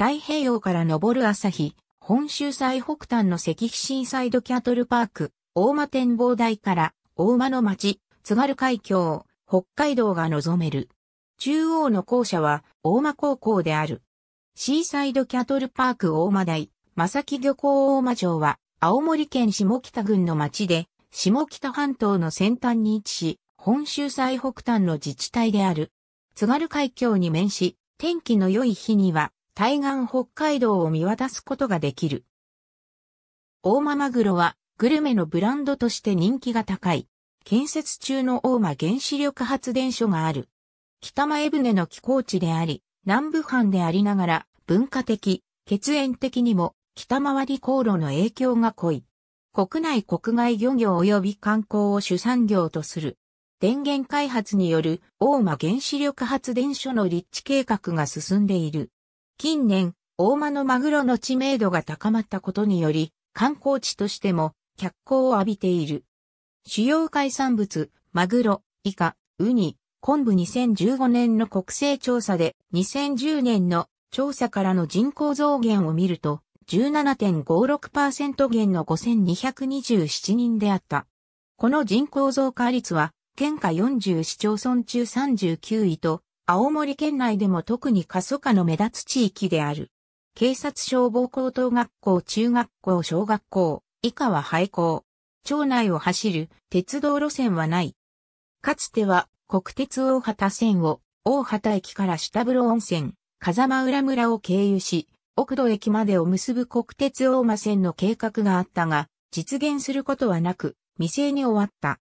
太平洋から昇る朝日、本州最北端の石碑シーサイドキャトルパーク、大間展望台から大間の町、津軽海峡、北海道が望める。中央の校舎は大間高校である。シーサイドキャトルパーク大間台、正木漁港大間町は青森県下北郡の町で、下北半島の先端に位置し、本州最北端の自治体である。津軽海峡に面し、天気の良い日には対岸北海道を見渡すことができる。大間マグロはグルメのブランドとして人気が高い。建設中の大間原子力発電所がある。北前船の寄港地であり、南部藩でありながら文化的、血縁的にも北回り航路の影響が濃い。国内国外漁業及び観光を主産業とする。電源開発による大間原子力発電所の立地計画が進んでいる。近年、大間のマグロの知名度が高まったことにより、観光地としても脚光を浴びている。主要海産物、マグロ、イカ、ウニ、昆布2015年の国勢調査で2010年の調査からの人口増減を見ると17.56%減の5227人であった。この人口増加率は県下40市町村中39位と青森県内でも特に過疎化の目立つ地域である。警察消防高等学校中学校小学校、以下は廃校。町内を走る鉄道路線はない。かつては国鉄大畑線を大畑駅から下風呂温泉、風間浦村を経由し、奥戸駅までを結ぶ国鉄大間線の計画があったが、実現することはなく、未成に終わった。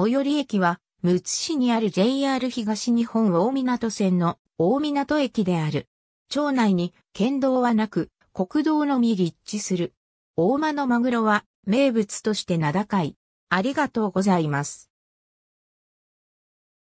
最寄り駅はむつ市にある JR 東日本大港線の大港駅である。町内に県道はなく、国道のみ立地する。大間のマグロは名物として名高い。ありがとうございます。